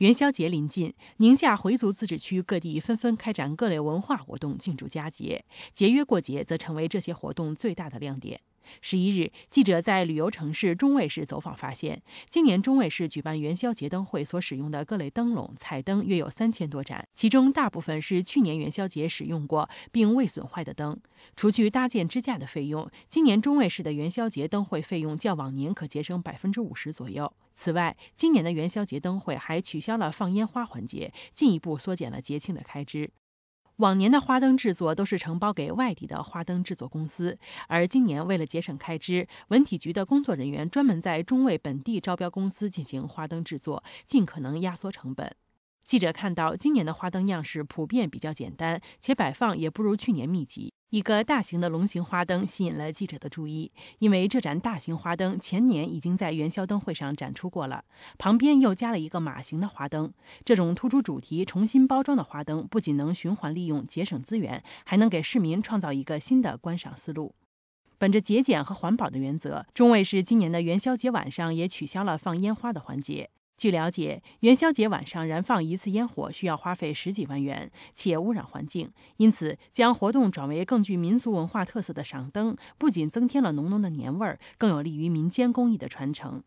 元宵节临近，宁夏回族自治区各地纷纷开展各类文化活动庆祝佳节，节约过节则成为这些活动最大的亮点。十一日，记者在旅游城市中卫市走访发现，今年中卫市举办元宵节灯会所使用的各类灯笼彩灯约有三千多盏，其中大部分是去年元宵节使用过并未损坏的灯。除去搭建支架的费用，今年中卫市的元宵节灯会费用较往年可节省百分之五十左右。此外，今年的元宵节灯会还取消了放烟花环节，进一步缩减了节庆的开支。往年的花灯制作都是承包给外地的花灯制作公司，而今年为了节省开支，文体局的工作人员专门在中卫本地招标公司进行花灯制作，尽可能压缩成本。记者看到，今年的花灯样式普遍比较简单，且摆放也不如去年密集。一个大型的龙形花灯吸引了记者的注意，因为这盏大型花灯前年已经在元宵灯会上展出过了。旁边又加了一个马形的花灯，这种突出主题、重新包装的花灯不仅能循环利用、节省资源，还能给市民创造一个新的观赏思路。本着节俭和环保的原则，中卫市今年的元宵节晚上也取消了放烟花的环节。据了解，元宵节晚上燃放一次烟火需要花费十几万元，且污染环境。因此，将活动转为更具民族文化特色的赏灯，不仅增添了浓浓的年味儿，更有利于民间工艺的传承。